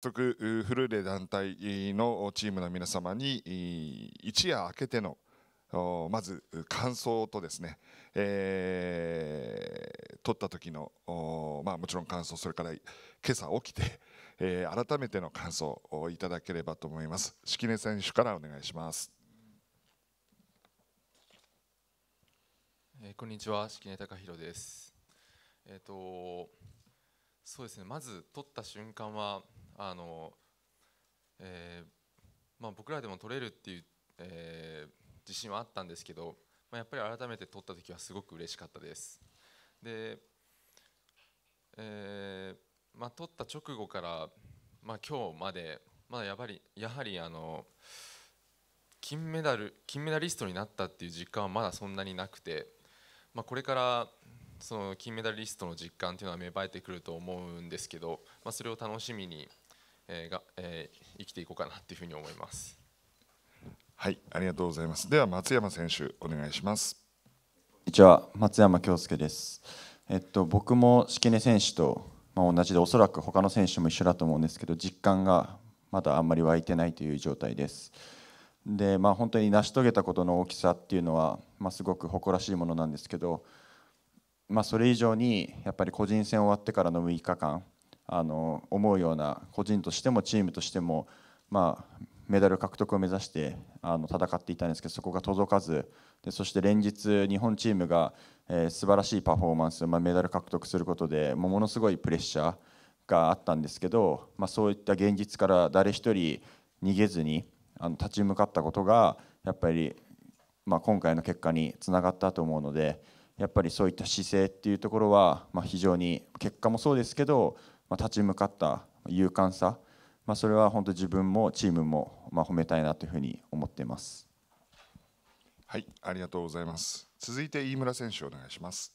早速フルーレ団体のチームの皆様に一夜明けてのまず感想とですね、えー、撮った時のまあもちろん感想それから今朝起きて、えー、改めての感想をいただければと思います式根選手からお願いします、えー、こんにちは式根貴弘ですえっ、ー、とそうですねまず取った瞬間はあの、えー、まあ、僕らでも取れるっていう、えー、自信はあったんですけど、まあ、やっぱり改めて取った時はすごく嬉しかったです。で、えー、まあ、取った直後から、まあ、今日まで、まあ、やはりやはりあの金メダル金メダリストになったっていう実感はまだそんなになくて、まあ、これからその金メダリストの実感というのは芽生えてくると思うんですけど、まあ、それを楽しみに、えが、え生きていこうかなというふうに思います。はい、ありがとうございます。では松山選手お願いします。こんにちは、松山京介です。えっと僕も式根選手とまあ、同じでおそらく他の選手も一緒だと思うんですけど実感がまだあんまり湧いてないという状態です。でまあ、本当に成し遂げたことの大きさっていうのは、まあ、すごく誇らしいものなんですけど、まあ、それ以上にやっぱり個人戦終わってからの6日間あの思うような個人としてもチームとしても、まあ、メダル獲得を目指してあの戦っていたんですけどそこが届かずでそして連日日本チームが、えー、素晴らしいパフォーマンス、まあ、メダル獲得することでもものすごいプレッシャーがあったんですけど、まあ、そういった現実から誰一人逃げずにあの立ち向かったことがやっぱり、まあ、今回の結果につながったと思うのでやっぱりそういった姿勢っていうところは、まあ、非常に結果もそうですけどま立ち向かった勇敢さ、まあ、それは本当自分もチームもま褒めたいなというふうに思っています。はい、ありがとうございます。続いて飯村選手お願いします。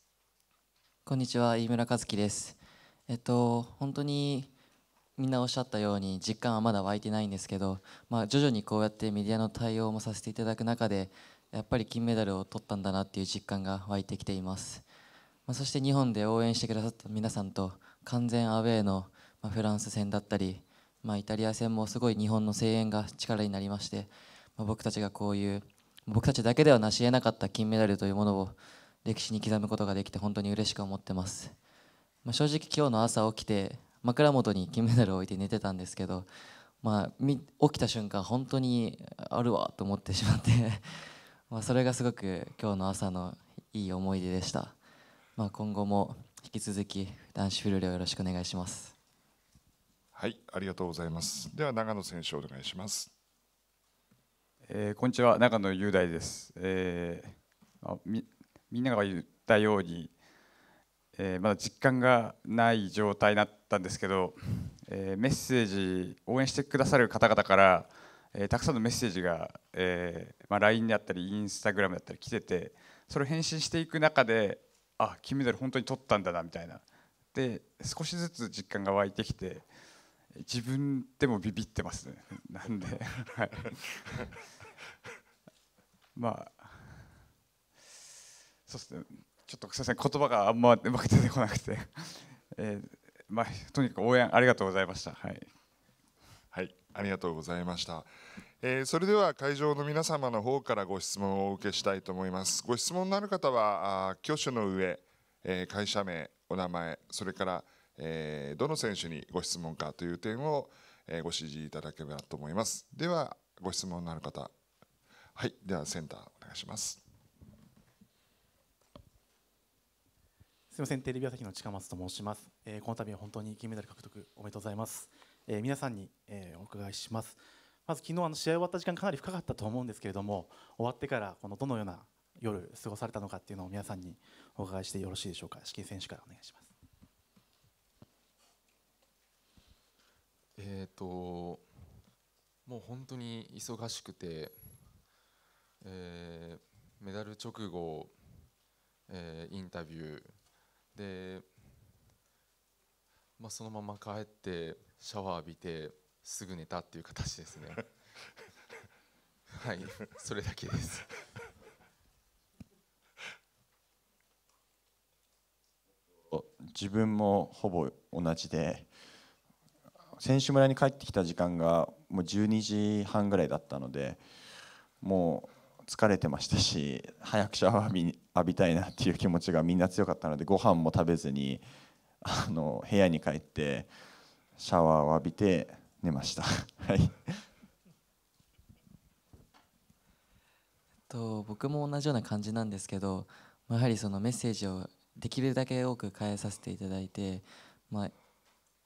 こんにちは、飯村和樹です。えっと本当にみんなおっしゃったように実感はまだ湧いてないんですけど、まあ、徐々にこうやってメディアの対応もさせていただく中でやっぱり金メダルを取ったんだなっていう実感が湧いてきています、まあ、そして日本で応援してくださった皆さんと完全アウェーのフランス戦だったり、まあ、イタリア戦もすごい日本の声援が力になりまして、まあ、僕たちがこういう僕たちだけでは成し得なかった金メダルというものを歴史に刻むことができて本当に嬉しく思ってます、まあ、正直今日の朝起きて枕元に金メダルを置いて寝てたんですけど、まあ、起きた瞬間本当にあるわと思ってしまって まそれがすごく今日の朝のいい思い出でした、ま今後も引き続き男子フルーレをよろしくお願いします。はい、ありがとうございます。では長野選手お願いします。えー、こんにちは、長野雄大です。えー、まあ、みみんなが言ったように、えー、まだ実感がない状態なったんですけど、えー、メッセージ応援してくださる方々から、えー、たくさんのメッセージが、えーまあ、LINE であったりインスタグラムだったり来ててそれを返信していく中であ金メダル本当に取ったんだなみたいなで少しずつ実感が湧いてきて自分でもビビってますね なんで まあそうですねちょっとすみません言葉があんまうまく出てこなくてえー、まあ、とにかく応援ありがとうございました。はい、はい、ありがとうございました。えー、それでは会場の皆様の方からご質問をお受けしたいと思います。ご質問のある方は、あ挙手の上、えー、会社名、お名前、それから、えー、どの選手にご質問かという点を、えー、ご指示いただければと思います。では、ご質問のある方、はい、ではセンターお願いします。すみません、テレビ朝日の近松と申します。えー、この度は本当に金メダル獲得おめでとうございます。えー、皆さんに、えー、お伺いします。まず昨日あの試合終わった時間かなり深かったと思うんですけれども、終わってからこのどのような夜過ごされたのかっていうのを皆さんにお伺いしてよろしいでしょうか資選手からお願いしますえっ、ー、ともう本当に忙しくて、えー、メダル直後、えー、インタビューで、まあ、そのまま帰ってシャワー浴びてすぐ寝たっていう形ですね はいそれだけです自分もほぼ同じで選手村に帰ってきた時間がもう12時半ぐらいだったのでもう疲れてましたし早くシャワー浴び浴びたいなっていう気持ちがみんな強かったのでご飯も食べずにあの部屋に帰ってシャワーを浴びて寝ました。はいと僕も同じような感じなんですけどやはりそのメッセージをできるだけ多く変えさせていただいて、まあ、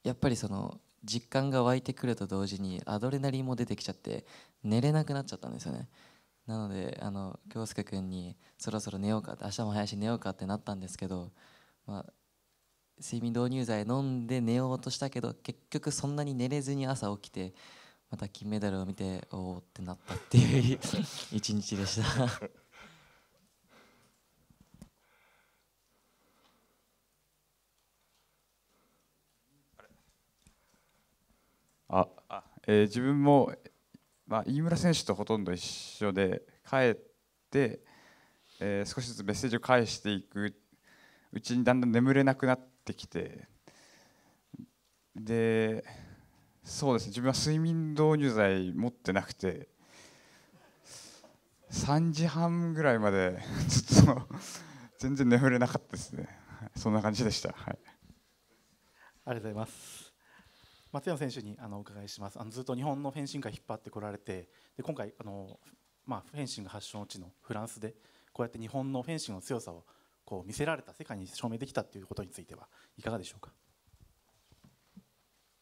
やっぱりその実感が湧いてくると同時にアドレナリンも出てきちゃって寝れなくなっちゃったんですよねなのであの京介君にそろそろ寝ようかって明日も早いし寝ようかってなったんですけど、まあ、睡眠導入剤飲んで寝ようとしたけど結局そんなに寝れずに朝起きてまた金メダルを見ておおってなったっていう 一日でしたあえー、自分も、まあ、飯村選手とほとんど一緒で帰って、えー、少しずつメッセージを返していくうちにだんだん眠れなくなってきてでそうですね自分は睡眠導入剤持ってなくて3時半ぐらいまでず っと全然眠れなかったですねそんな感じでした、はい、ありがとうございます松山選手にあのお伺いしますあのずっと日本のフェンシング界引っ張ってこられてで今回あの、まあ、フェンシング発祥の地のフランスでこうやって日本のフェンシングの強さをこう見せられた世界に証明できたということについてはいかがでしょうか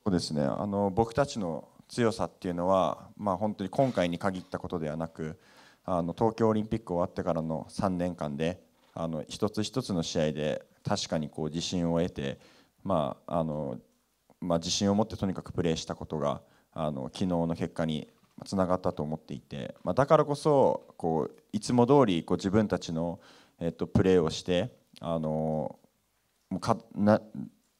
そうですねあの僕たちの強さっていうのは、まあ、本当に今回に限ったことではなくあの東京オリンピック終わってからの3年間であの一つ一つの試合で確かにこう自信を得て、まあ、あのまあ、自信を持ってとにかくプレーしたことがあの昨日の結果につながったと思っていて、まあ、だからこそこういつも通りこり自分たちの、えっと、プレーをしてあのもうかな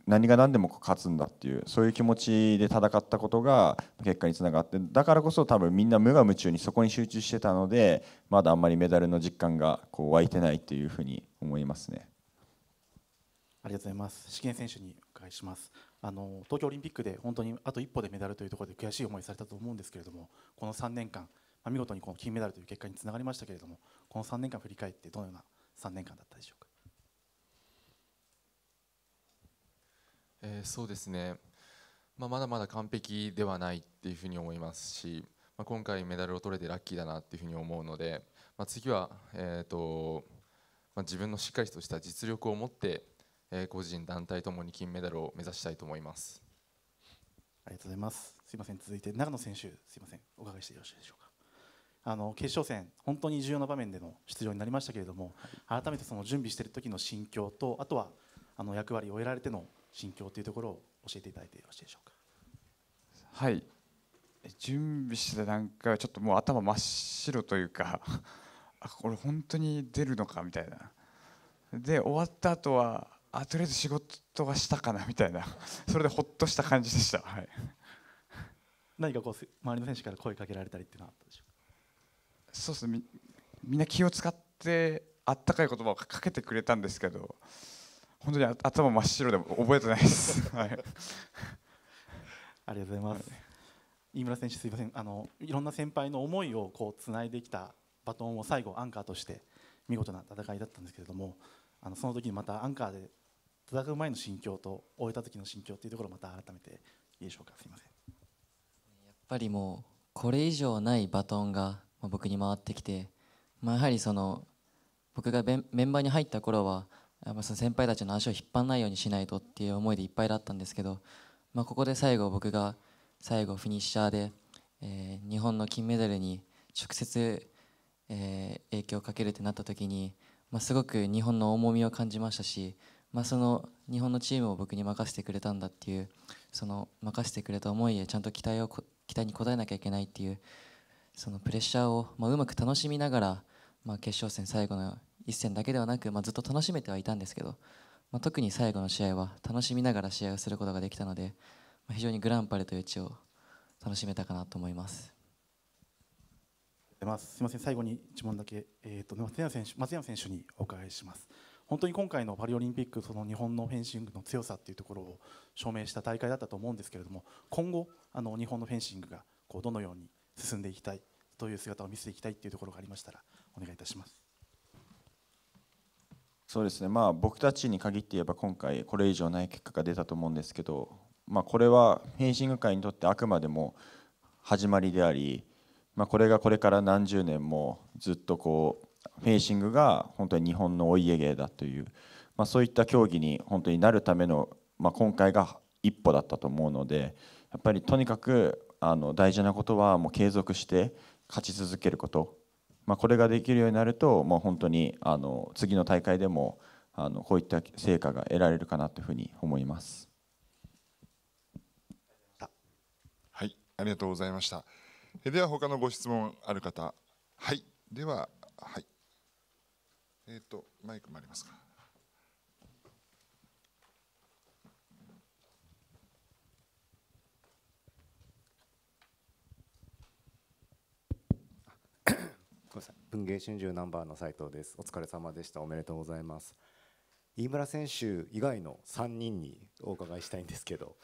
何が何でも勝つんだっていうそういう気持ちで戦ったことが結果につながってだからこそ多分みんな無我夢中にそこに集中してたのでまだあんまりメダルの実感がこう湧いてないっていうふうに思いますね。ありがとうございます。試験選手にいしますあの東京オリンピックで本当にあと一歩でメダルというところで悔しい思いされたと思うんですけれどもこの3年間、まあ、見事にこの金メダルという結果につながりましたけれどもこの3年間振り返ってどのような3年間だったでしょうか、えー、そうですね、まあ、まだまだ完璧ではないっていうふうに思いますし、まあ、今回メダルを取れてラッキーだなっていうふうに思うので、まあ、次は、えーとまあ、自分のしっかりとした実力を持ってえ個人、団体ともに金メダルを目指したいと思います。ありがとうございます。すいません、続いて長野選手、すいません、お伺いしてよろしいでしょうか。あの決勝戦、本当に重要な場面での出場になりましたけれども、改めてその準備している時の心境と、あとはあの役割を終えられての心境というところを教えていただいてよろしいでしょうか。はい、準備してた段階はちょっともう頭真っ白というか あこれ本当に出るのかみたいなで終わった後はあとりあえず仕事はしたかなみたいな それでほっとした感じでした、はい、何かこう周りの選手から声かけられたりっていうのはあったでしょうそうですねみんな気を使ってあったかい言葉をかけてくれたんですけど本当に頭真っ白で覚えてないです、はい、ありがとうございます、はい、飯村選手すいませんあのいろんな先輩の思いをこうつないできたバトンを最後アンカーとして見事な戦いだったんですけれどもあのその時にまたアンカーで戦う前の心境と終えた時の心境というところをまた改めていいでしょうかすいませんやっぱりもうこれ以上ないバトンが僕に回ってきて、まあ、やはりその僕がメンバーに入った頃はやっぱその先輩たちの足を引っ張らないようにしないとっていう思いでいっぱいだったんですけど、まあ、ここで最後僕が最後フィニッシャーで、えー、日本の金メダルに直接、えー、影響をかけるってなった時に、まあ、すごく日本の重みを感じましたしその日本のチームを僕に任せてくれたんだっていうその任せてくれた思いへちゃんと期待を期待に応えなきゃいけないっていうそのプレッシャーを、まあ、うまく楽しみながら、まあ、決勝戦最後の一戦だけではなく、まあ、ずっと楽しめてはいたんですけど、まあ、特に最後の試合は楽しみながら試合をすることができたので、ま非常にグランパレという地を楽しめたかなと思います。すみません、最後に一問だけ、えーと松山選手松山選手にお伺いします。本当に今回のパリオリンピックその日本のフェンシングの強さというところを証明した大会だったと思うんですけれども今後あの日本のフェンシングがこうどのように進んでいきたいという姿を見せていきたいというところがありましたらお願いいたします。そうですね、まあ、僕たちに限って言えば今回これ以上ない結果が出たと思うんですけど、まあ、これはフェンシング界にとってあくまでも始まりであり、まあ、これがこれから何十年もずっとこうフェンシングが本当に日本のお家芸だという、まあ、そういった競技に本当になるための、まあ、今回が一歩だったと思うのでやっぱりとにかくあの大事なことはもう継続して勝ち続けること、まあ、これができるようになるともう本当にあの次の大会でもあのこういった成果が得られるかなというふうに思います。はい、ありがとうございました。では他のご質問ある方、はい、でははい。えっ、ー、と、マイクもありますか。文藝春秋ナンバーの斉藤です。お疲れ様でした。おめでとうございます。飯村選手以外の3人にお伺いしたいんですけど、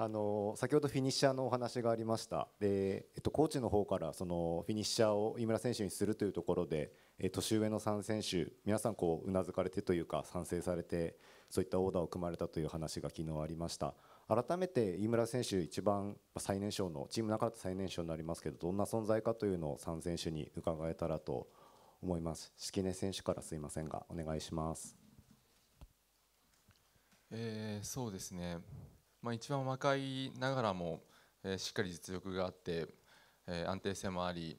あの先ほどフィニッシャーのお話がありましたで、えっと、コーチの方からそのフィニッシャーを井村選手にするというところで、え年上の3選手皆さんこうなずかれてというか賛成されてそういったオーダーを組まれたという話が昨日ありました改めて井村選手一番最年少のチームの中だ最年少になりますけどどんな存在かというのを3選手に伺えたらと思います式根選手からすいませんがお願いします。えー、そうですねまあ、一番若いながらも、えー、しっかり実力があって、えー、安定性もあり、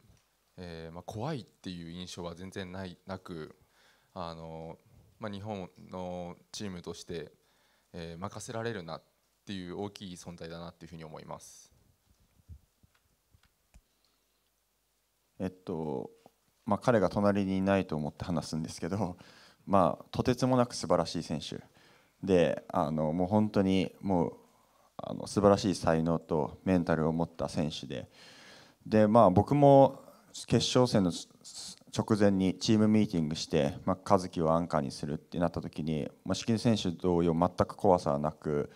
えーまあ、怖いっていう印象は全然ないなくあの、まあ、日本のチームとして、えー、任せられるなっていう大きい存在だなっていうふうに思います。えっとまあ、彼が隣にいないと思って話すんですけど、まあ、とてつもなく素晴らしい選手であのもう本当にもうあの素晴らしい才能とメンタルを持った選手でで、まあ、僕も決勝戦の直前にチームミーティングして、まあ、和樹をアンカーにするってなった時に敷根、選手同様全く怖さはなく、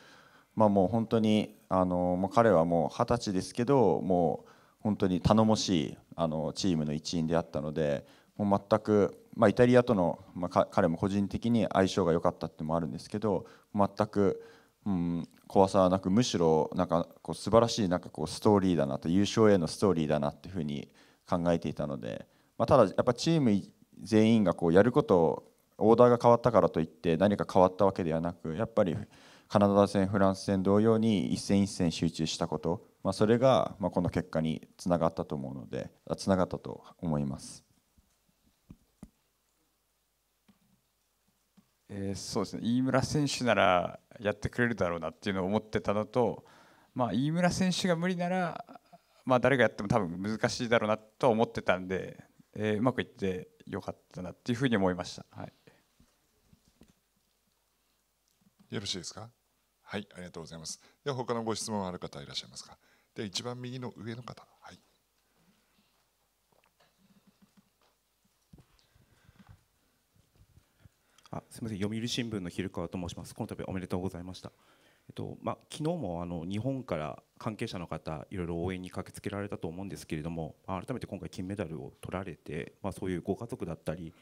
まあ、もう本当にあのま彼はもう二十歳ですけどもう本当に頼もしいあのチームの一員であったのでもう全く、まあ、イタリアとの、まあ、彼も個人的に相性が良かったってのもあるんですけど全く。うん、怖さはなくむしろなんかこう素晴らしいなんかこうストーリーだなと優勝へのストーリーだなっていうふうに考えていたので、まあ、ただやっぱチーム全員がこうやることをオーダーが変わったからといって何か変わったわけではなくやっぱりカナダ戦フランス戦同様に一戦一戦集中したこと、まあ、それがまこの結果につながったと思うのでつながったと思います。えー、そうですね飯村選手ならやってくれるだろうなっていうのを思ってたのと、まあ、飯村選手が無理なら、まあ、誰がやっても多分難しいだろうなと思ってたんで、えー、うまくいってよかったなっていうふうに思いました。はいよろしいですかはい、ありがとうございます。では、他のご質問ある方いらっしゃいますかでは、一番右の上の方。はい。あすみません読売新聞の昼川と申します。この度おめでとうございました。えっとまあ、昨日もあの日本から関係者の方いろいろ応援に駆けつけられたと思うんですけれども改めて今回金メダルを取られて、まあ、そういうご家族だったり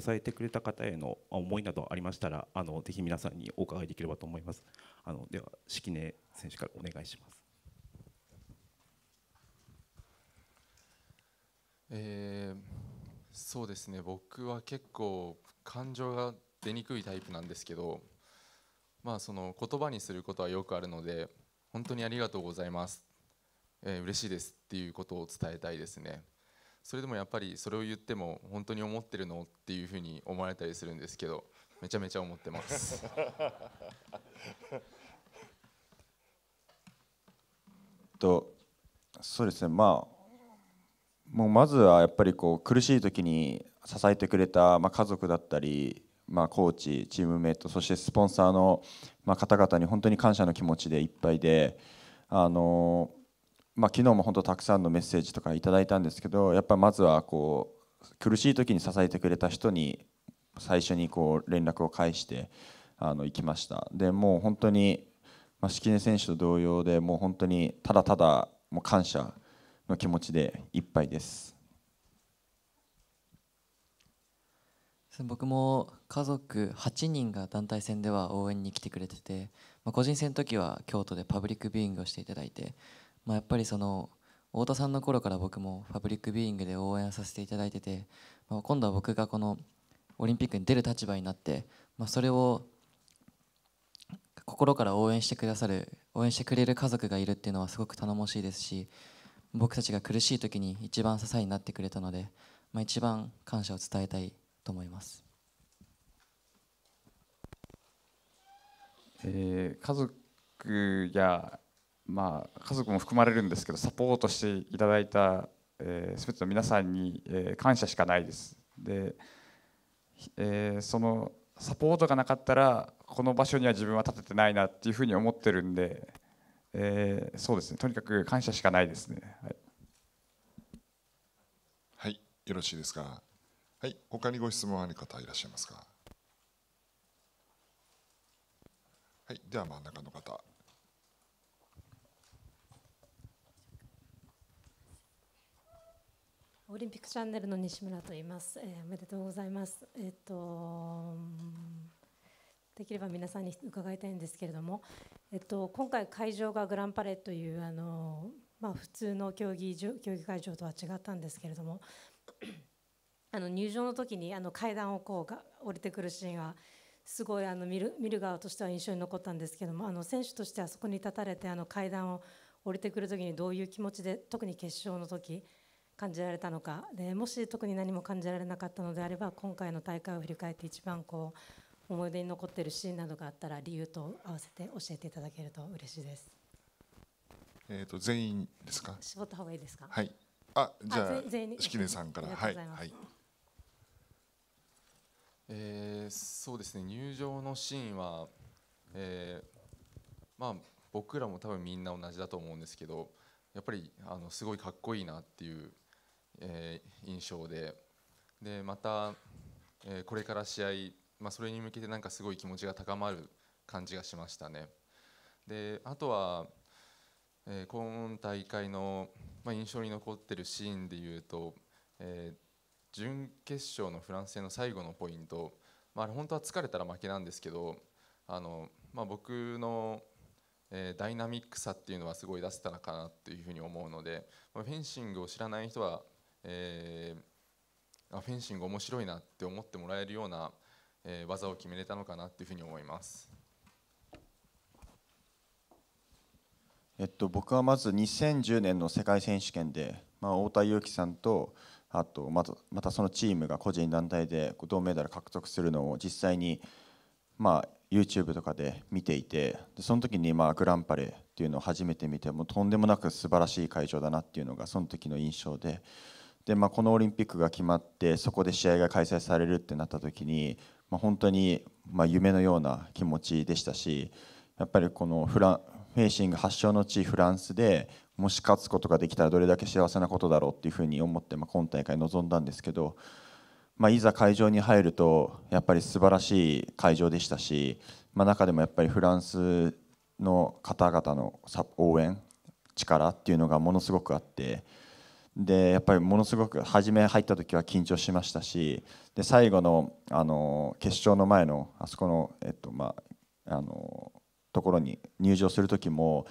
支えてくれた方への思いなどありましたらあのぜひ皆さんにお伺いできればと思いますあのでは式根選手からお願いします、えー、そうですね僕は結構感情が出にくいタイプなんですけど、まあ、その言葉にすることはよくあるので本当にありがとうございます、えー、嬉しいですっていうことを伝えたいですねそれでもやっぱりそれを言っても本当に思ってるのっていうふうに思われたりするんですけどめちゃめちゃ思ってます とそうですねまあもうまずはやっぱりこう苦しい時に支えてくれた、まあ、家族だったりまあ、コーチチームメートそしてスポンサーの、ま方々に本当に感謝の気持ちでいっぱいであの、まあ、昨日も本当たくさんのメッセージとかいただいたんですけどやっぱまずはこう苦しい時に支えてくれた人に最初にこう連絡を返してあの行きましたでもう本当に、ま根選手と同様でもう本当にただただもう感謝の気持ちでいっぱいです。僕も家族8人が団体戦では応援に来てくれてて、まあ、個人戦の時は京都でパブリックビューイングをしていただいて、まあ、やっぱりその太田さんの頃から僕もパブリックビューイングで応援させていただいてて、まあ、今度は僕がこのオリンピックに出る立場になって、まあ、それを心から応援してくださる応援してくれる家族がいるっていうのはすごく頼もしいですし僕たちが苦しい時に一番支えになってくれたので、まあ、一番感謝を伝えたいと思います。えー、家族や、まあ、家族も含まれるんですけどサポートしていただいたすべ、えー、ての皆さんに、えー、感謝しかないです。で、えー、そのサポートがなかったらこの場所には自分は立ててないなっていうふうに思ってるんで、えー、そうですねとにかく感謝しかないですね。はい、はい、よろしいですか。はい、他にご質問ある方いらっしゃいますか。はい、では真ん中の方。オリンピックチャンネルの西村と言います。えー、おめでとうございます。えっ、ー、とできれば皆さんに伺いたいんですけれども、えっ、ー、と今回会場がグランパレというあのまあ普通の競技場、競技会場とは違ったんですけれども。あの入場の時にあの階段をこうが降りてくるシーンはすごいあの見る見る側としては印象に残ったんですけどもあの選手としてはそこに立たれてあの階段を降りてくる時にどういう気持ちで特に決勝の時感じられたのかでもし特に何も感じられなかったのであれば今回の大会を振り返って一番こう思い出に残っているシーンなどがあったら理由と合わせて教えていただけると嬉しいです。えっ、ー、と全員ですか。絞った方がいいですか。はい。あじゃあ式根さんからはいはい。えー、そうですね入場のシーンは、えー、まあ、僕らも多分みんな同じだと思うんですけどやっぱりあのすごいかっこいいなっていう、えー、印象ででまた、えこれから試合、まあ、それに向けてなんかすごい気持ちが高まる感じがしましたね。であとは、え今大会の、まあ、印象に残ってるシーンでいうと、えー準決勝のフランス戦の最後のポイント、まあ、あ本当は疲れたら負けなんですけどあの、まあ、僕の、えー、ダイナミックさっていうのはすごい出せたのかなというふうに思うので、まあ、フェンシングを知らない人は、えー、あフェンシング面白いなって思ってもらえるような、えー、技を決めれたのかなというふうに思います。えっと、僕はまず2010年の世界選手権で、まあ、太田裕樹さんとあとまたまたそのチームが個人団体で銅メダル獲得するのを実際に、まあ、YouTube とかで見ていてでその時にまあグランパレっていうのを初めて見てもとんでもなく素晴らしい会場だなっていうのがその時の印象でで、まあ、このオリンピックが決まってそこで試合が開催されるってなった時に、まあ、本当にまあ夢のような気持ちでしたしやっぱりこのフランフェンシング発祥の地フランスでもし勝つことができたらどれだけ幸せなことだろうっていうふうに思って、まあ、今大会臨んだんですけど、まあ、いざ会場に入るとやっぱり素晴らしい会場でしたし、まあ、中でもやっぱりフランスの方々の応援力っていうのがものすごくあってでやっぱりものすごく初め入った時は緊張しましたしで最後のあの決勝の前のあそこの,、えっとまあ、あのところに入場する時も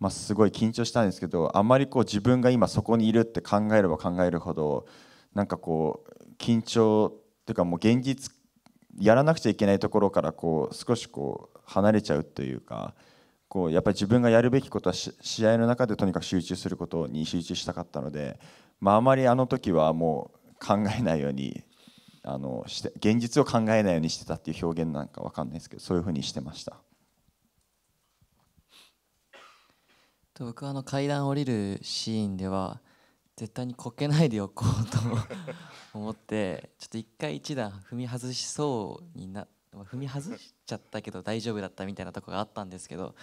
まあ、すごい緊張したんですけどあまりこう自分が今そこにいるって考えれば考えるほどなんかこう緊張っていうかもう現実やらなくちゃいけないところからこう少しこう離れちゃうというかこうやっぱり自分がやるべきことは試合の中でとにかく集中することに集中したかったので、まあ、あまりあの時はもう考えないようにあのして現実を考えないようにしてたっていう表現なんか分かんないですけどそういうふうにしてました。僕はあの階段降りるシーンでは絶対にこけないでおこうと思ってちょっと一回一段踏み外しそうにな踏み外しちゃったけど大丈夫だったみたいなとこがあったんですけど、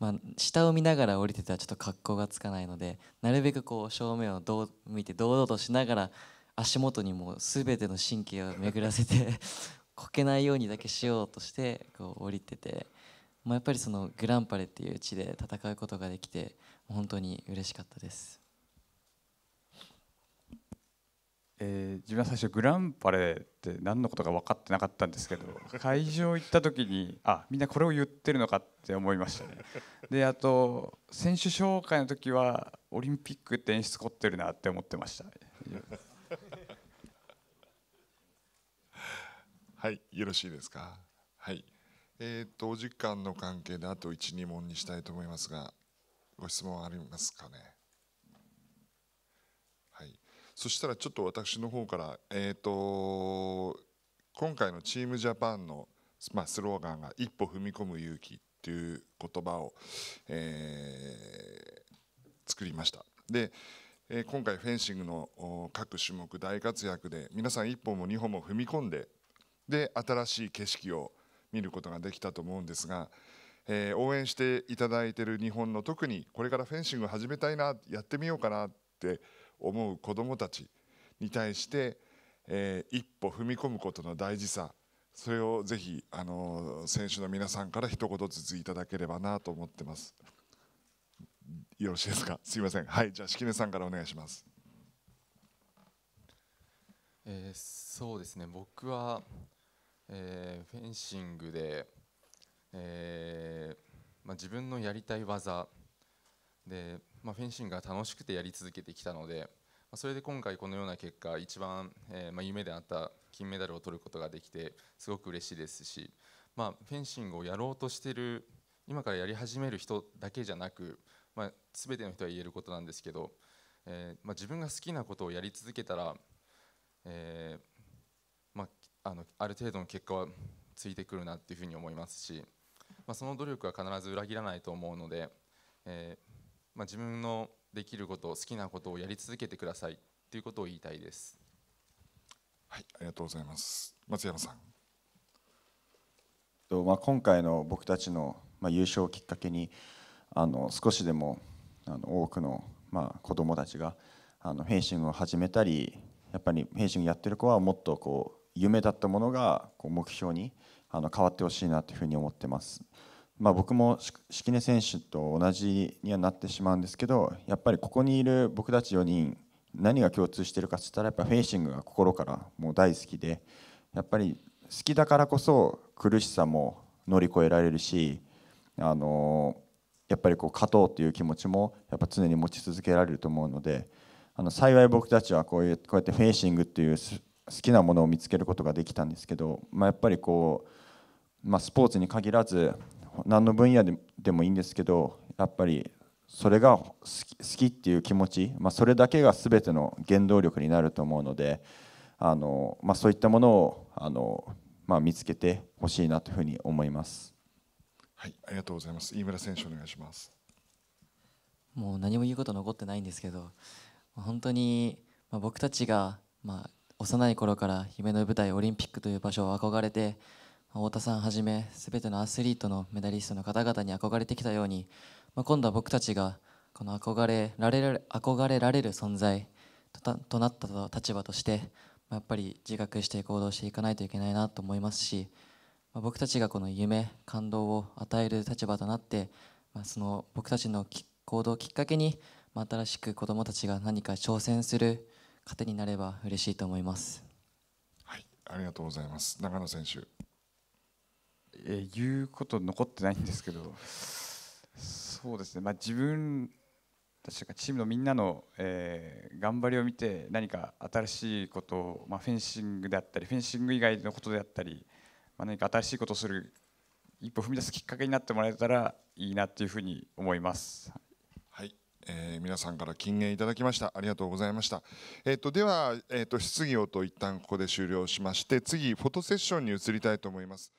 まあ、下を見ながら降りてたらちょっと格好がつかないのでなるべくこう正面をどう向いて堂々としながら足元にもう全ての神経を巡らせて こけないようにだけしようとしてこう降りてて。まあ、やっぱりそのグランパレっていう地で戦うことができて本当に嬉しかったです、えー、自分は最初グランパレって何のことか分かってなかったんですけど 会場行った時にあみんなこれを言ってるのかって思いましたねであと選手紹介の時はオリンピックって演出凝ってるなって思ってましたはいよろしいですかはいえっ、とお時間の関係であと12問にしたいと思いますがご質問ありますかねはいそしたらちょっと私の方からえっ、と今回のチームジャパンの、まあ、スローガンが「一歩踏み込む勇気」っていう言葉を、えー、作りましたで、え今回フェンシングの各種目大活躍で皆さん一歩も二歩も踏み込んでで新しい景色を見ることができたと思うんですが、えー、応援していただいている日本の特にこれからフェンシング始めたいなやってみようかなって思う子どもたちに対して、えー、一歩踏み込むことの大事さそれをぜひあの選手の皆さんから一言ずついただければなと思ってます。よろしいですか。すいません。はい、じゃあ式根さんからお願いします。えー、そうですね。僕はえー、フェンシングで、えー、まあ、自分のやりたい技で、まあ、フェンシングが楽しくてやり続けてきたので、まあ、それで今回このような結果一番、えー、ま夢であった金メダルを取ることができてすごく嬉しいですし、まフェンシングをやろうとしてる今からやり始める人だけじゃなく、ま全ての人は言えることなんですけど、えま自分が好きなことをやり続けたら、えーあのある程度の結果はついてくるなっていうふうに思いますし、まあ、その努力は必ず裏切らないと思うので、えー、まあ、自分のできること好きなことをやり続けてくださいということを言いたいです。はい、ありがとうございます。松山さん。とまあ今回の僕たちのまあ優勝をきっかけに、あの少しでもあの多くのまあ子どもたちがあのフェンシングを始めたり、やっぱりフェンシングやってる子はもっとこう夢だったものがこう目標にあの変わってほしいなというふうに思ってます。まあ、僕も式根選手と同じにはなってしまうんですけどやっぱりここにいる僕たち4人何が共通してるかってったらやっぱフェンシングが心からもう大好きでやっぱり好きだからこそ苦しさも乗り越えられるしあのやっぱりこう勝とうという気持ちもやっぱ常に持ち続けられると思うのであの幸い僕たちはこういうこうやってフェンシングっていう好きなものを見つけることができたんですけど、まあ、やっぱりこう、まあ、スポーツに限らず何の分野ででもいいんですけどやっぱりそれが好きっていう気持ち、まあ、それだけが全ての原動力になると思うのであの、まあ、そういったものをあの、まあ、見つけてほしいなというふうに思います。はい、ありがとうございます。飯村選手お願いします。もう何も言うこと残ってないんですけど、本当にま僕たちがまあ幼いころから夢の舞台オリンピックという場所を憧れて太田さんはじめ全てのアスリートのメダリストの方々に憧れてきたように、まあ、今度は僕たちがこの憧れられる憧れられる存在となった立場として、やっぱり自覚して行動していかないといけないなと思いますし、まあ、僕たちがこの夢感動を与える立場となって、まあ、その僕たちの行動をきっかけに、まあ、新しく子どもたちが何か挑戦する糧になれば嬉しいと思います。はい、ありがとうございます。長野選手。えー、言うこと残ってないんですけど、そうですね。まあ自分ちかチームのみんなの、えー、頑張りを見て何か新しいことを、まあ、フェンシングであったりフェンシング以外のことであったり、まあ、何か新しいことをする一歩踏み出すきっかけになってもらえたらいいなというふうに思います。えー、皆さんから金言いただきましたありがとうございました、えーと、では、えーと質疑応答一旦ここで終了しまして次フォトセッションに移りたいと思います。